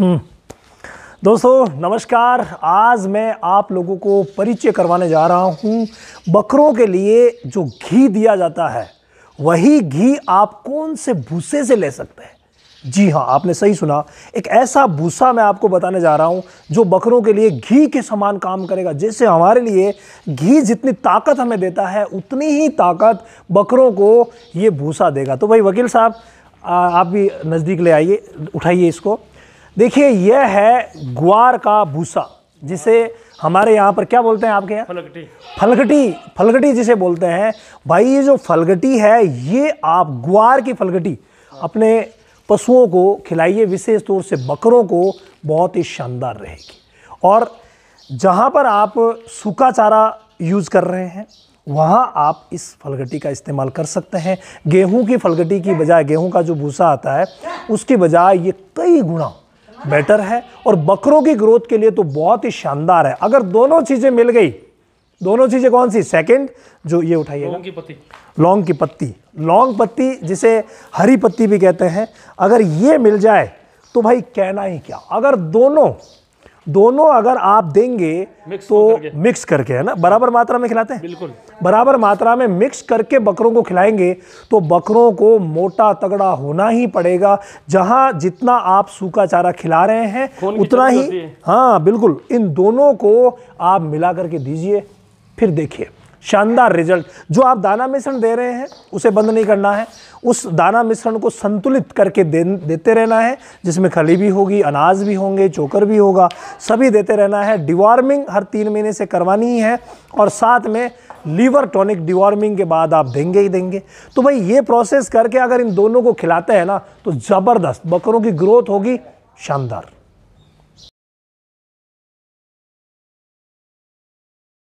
हम्म। दोस्तों नमस्कार आज मैं आप लोगों को परिचय करवाने जा रहा हूँ बकरों के लिए जो घी दिया जाता है वही घी आप कौन से भूसे से ले सकते हैं जी हाँ आपने सही सुना एक ऐसा भूसा मैं आपको बताने जा रहा हूँ जो बकरों के लिए घी के समान काम करेगा जैसे हमारे लिए घी जितनी ताकत हमें देता है उतनी ही ताकत बकरों को ये भूसा देगा तो भाई वकील साहब आप भी नज़दीक ले आइए उठाइए इसको देखिए यह है ग्वार का भूसा जिसे हमारे यहाँ पर क्या बोलते हैं आपके यहाँ फलगटी फलगटी फलगटी जिसे बोलते हैं भाई ये जो फलगटी है ये आप ग्वार की फलगटी अपने पशुओं को खिलाइए विशेष तौर से बकरों को बहुत ही शानदार रहेगी और जहाँ पर आप सूखा चारा यूज़ कर रहे हैं वहाँ आप इस फलगटी का इस्तेमाल कर सकते हैं गेहूँ की फलगटी की बजाय गेहूँ का जो भूसा आता है उसकी बजाय ये कई गुणा बेटर है और बकरों की ग्रोथ के लिए तो बहुत ही शानदार है अगर दोनों चीज़ें मिल गई दोनों चीज़ें कौन सी सेकंड जो ये उठाइए लौंग की पत्ती लौंग की पत्ती लौंग पत्ती जिसे हरी पत्ती भी कहते हैं अगर ये मिल जाए तो भाई कहना ही क्या अगर दोनों दोनों अगर आप देंगे मिक्स तो करके। मिक्स करके है ना बराबर मात्रा में खिलाते हैं बिल्कुल बराबर मात्रा में मिक्स करके बकरों को खिलाएंगे तो बकरों को मोटा तगड़ा होना ही पड़ेगा जहां जितना आप सूखा चारा खिला रहे हैं उतना ही हाँ बिल्कुल इन दोनों को आप मिला करके दीजिए फिर देखिए शानदार रिजल्ट जो आप दाना मिश्रण दे रहे हैं उसे बंद नहीं करना है उस दाना मिश्रण को संतुलित करके दे देते रहना है जिसमें खली भी होगी अनाज भी होंगे चोकर भी होगा सभी देते रहना है डिवॉर्मिंग हर तीन महीने से करवानी ही है और साथ में लीवर टॉनिक डिवॉर्मिंग के बाद आप देंगे ही देंगे तो भाई ये प्रोसेस करके अगर इन दोनों को खिलाते हैं ना तो ज़बरदस्त बकरों की ग्रोथ होगी शानदार